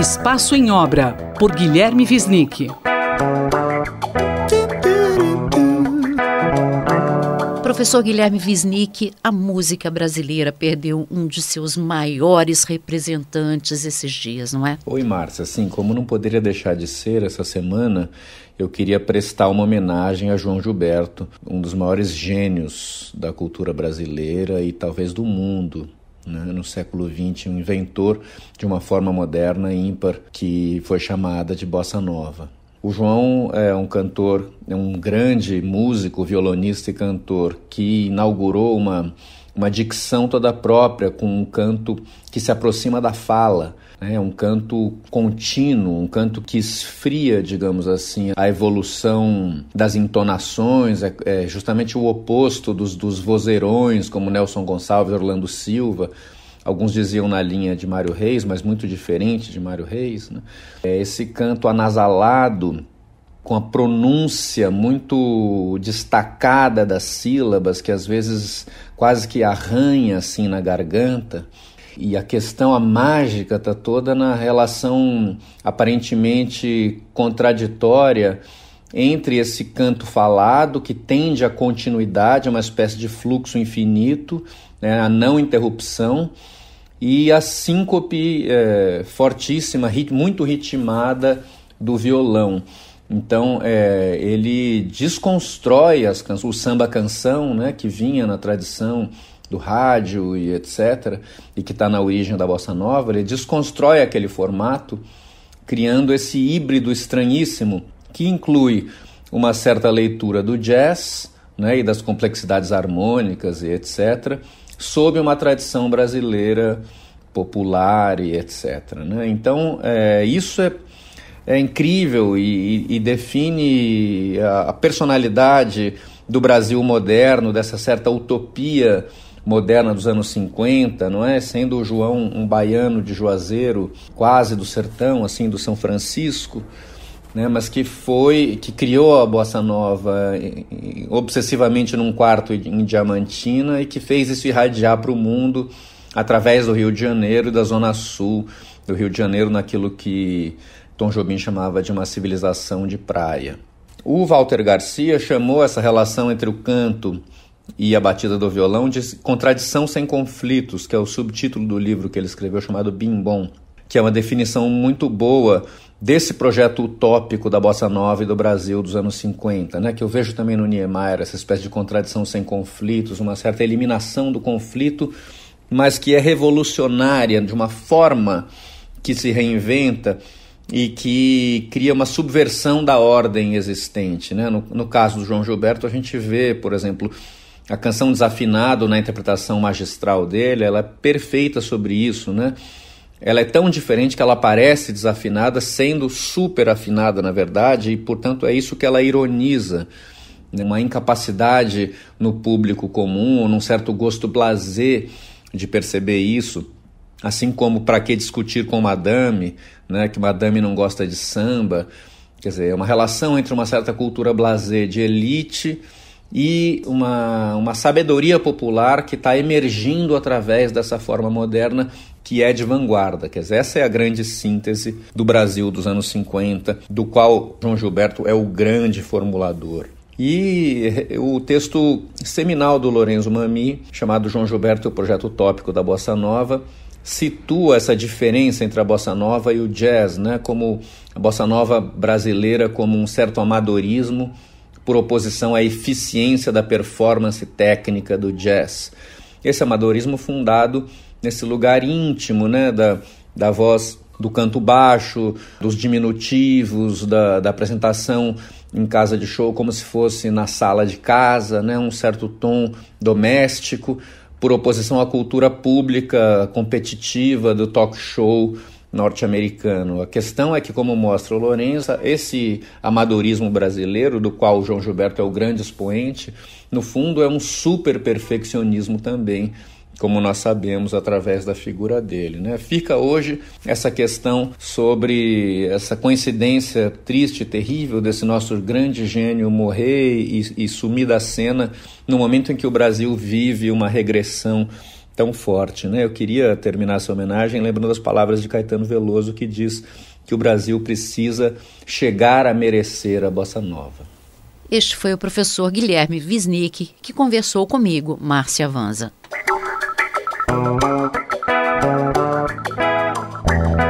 Espaço em Obra, por Guilherme Visnick. Professor Guilherme Visnick, a música brasileira perdeu um de seus maiores representantes esses dias, não é? Oi, Márcia. Assim, como não poderia deixar de ser essa semana, eu queria prestar uma homenagem a João Gilberto, um dos maiores gênios da cultura brasileira e talvez do mundo né, no século XX, um inventor de uma forma moderna ímpar que foi chamada de bossa nova. O João é um cantor, é um grande músico, violonista e cantor que inaugurou uma, uma dicção toda própria com um canto que se aproxima da fala né? É um canto contínuo, um canto que esfria, digamos assim, a evolução das entonações, é, é justamente o oposto dos, dos vozeirões, como Nelson Gonçalves, Orlando Silva, alguns diziam na linha de Mário Reis, mas muito diferente de Mário Reis. Né? É esse canto anasalado, com a pronúncia muito destacada das sílabas, que às vezes quase que arranha assim na garganta. E a questão, a mágica, está toda na relação aparentemente contraditória entre esse canto falado, que tende à continuidade, a uma espécie de fluxo infinito, né, a não interrupção, e a síncope é, fortíssima, rit muito ritmada do violão. Então é, ele desconstrói as o samba canção, né, que vinha na tradição do rádio e etc., e que está na origem da bossa nova, ele desconstrói aquele formato, criando esse híbrido estranhíssimo que inclui uma certa leitura do jazz né, e das complexidades harmônicas e etc., sob uma tradição brasileira popular e etc. Né? Então, é, isso é, é incrível e, e, define a, a personalidade do Brasil moderno, dessa certa utopia moderna dos anos 50, não é? Sendo o João um baiano de Juazeiro, quase do sertão, assim, do São Francisco, né? Mas que foi, que criou a bossa nova obsessivamente num quarto em Diamantina e que fez isso irradiar para o mundo através do Rio de Janeiro e da zona sul do Rio de Janeiro naquilo que Tom Jobim chamava de uma civilização de praia. O Walter Garcia chamou essa relação entre o canto e a batida do violão de Contradição sem Conflitos, que é o subtítulo do livro que ele escreveu chamado Bimbom, que é uma definição muito boa desse projeto utópico da bossa nova e do Brasil dos anos 50, né, que eu vejo também no Niemeyer, essa espécie de contradição sem conflitos, uma certa eliminação do conflito, mas que é revolucionária de uma forma que se reinventa e que cria uma subversão da ordem existente. Né? No, no caso do João Gilberto, a gente vê, por exemplo, a canção Desafinado, na interpretação magistral dele, ela é perfeita sobre isso, né? Ela é tão diferente que ela parece desafinada, sendo super afinada, na verdade, e portanto é isso que ela ironiza. Né? Uma incapacidade no público comum, ou num certo gosto blasé de perceber isso. Assim como para que discutir com Madame, né, que Madame não gosta de samba. Quer dizer, é uma relação entre uma certa cultura blasé de elite e uma, uma sabedoria popular que está emergindo através dessa forma moderna que é de vanguarda. Quer dizer, essa é a grande síntese do Brasil dos anos 50, do qual João Gilberto é o grande formulador. E o texto seminal do Lorenzo Mami, chamado João Gilberto o Projeto Utópico da Bossa Nova, situa essa diferença entre a bossa nova e o jazz, né? como a bossa nova brasileira como um certo amadorismo por oposição à eficiência da performance técnica do jazz. Esse amadorismo fundado nesse lugar íntimo né, da, da voz do canto baixo, dos diminutivos, da, da apresentação em casa de show como se fosse na sala de casa, né, um certo tom doméstico, por oposição à cultura pública competitiva do talk show norte-americano. A questão é que, como mostra o Lourença, esse amadorismo brasileiro, do qual o João Gilberto é o grande expoente, no fundo é um super perfeccionismo também, como nós sabemos através da figura dele. Né? Fica hoje essa questão sobre essa coincidência triste, terrível desse nosso grande gênio morrer e, e sumir da cena no momento em que o Brasil vive uma regressão tão forte. Né? Eu queria terminar essa homenagem lembrando as palavras de Caetano Veloso que diz que o Brasil precisa chegar a merecer a bossa nova. Este foi o professor Guilherme Wisnik, que conversou comigo, Márcia Vanza.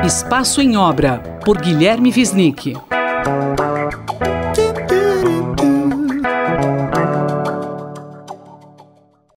Espaço em Obra, por Guilherme Wisnik.